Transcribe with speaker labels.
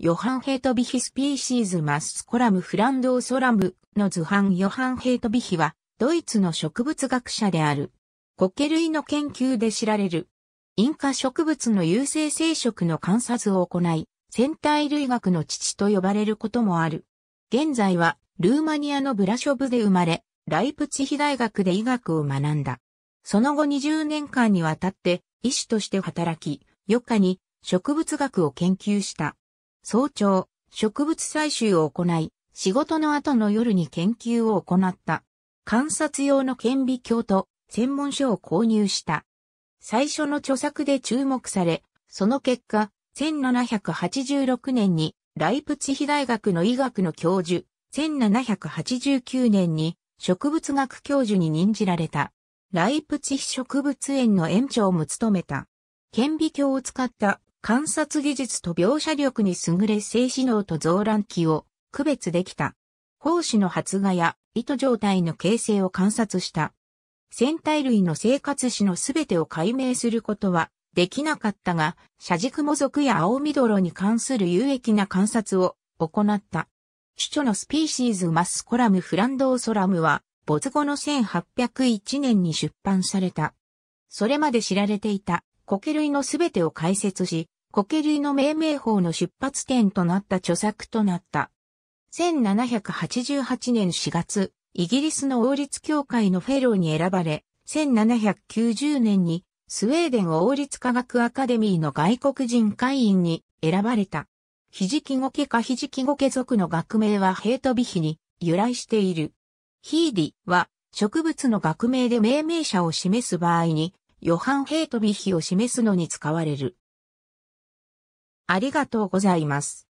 Speaker 1: ヨハン・ヘートビヒスピーシーズ・
Speaker 2: マスコラム・フランドオソラムの図版ヨハン・ヘートビヒは、ドイツの植物学者である。コケ類の研究で知られる。インカ植物の有性生殖の観察を行い、戦体類学の父と呼ばれることもある。現在は、ルーマニアのブラショブで生まれ、ライプツヒ大学で医学を学んだ。その後20年間にわたって、医師として働き、余暇に植物学を研究した。早朝、植物採集を行い、仕事の後の夜に研究を行った。観察用の顕微鏡と専門書を購入した。最初の著作で注目され、その結果、1786年にライプツヒ大学の医学の教授、1789年に植物学教授に任じられた。ライプツヒ植物園の園長も務めた。顕微鏡を使った観察技術と描写力に優れ静止能と増乱期を区別できた。胞子の発芽や糸状態の形成を観察した。戦体類の生活史のすべてを解明することはできなかったが、車軸模族や青緑に関する有益な観察を行った。主著のスピーシーズマスコラムフランドーソラムは、没後の1801年に出版された。それまで知られていた苔類のすべてを解説し、苔類の命名法の出発点となった著作となった。1788年4月、イギリスの王立協会のフェローに選ばれ、1790年にスウェーデン王立科学アカデミーの外国人会員に選ばれた。ひじきごけかひじきごけ族の学名はヘイトビヒに由来している。ヒーディは植物の学名で命名者を示す場合にヨハン・ヘイト・ビヒを示すのに使われる。
Speaker 1: ありがとうございます。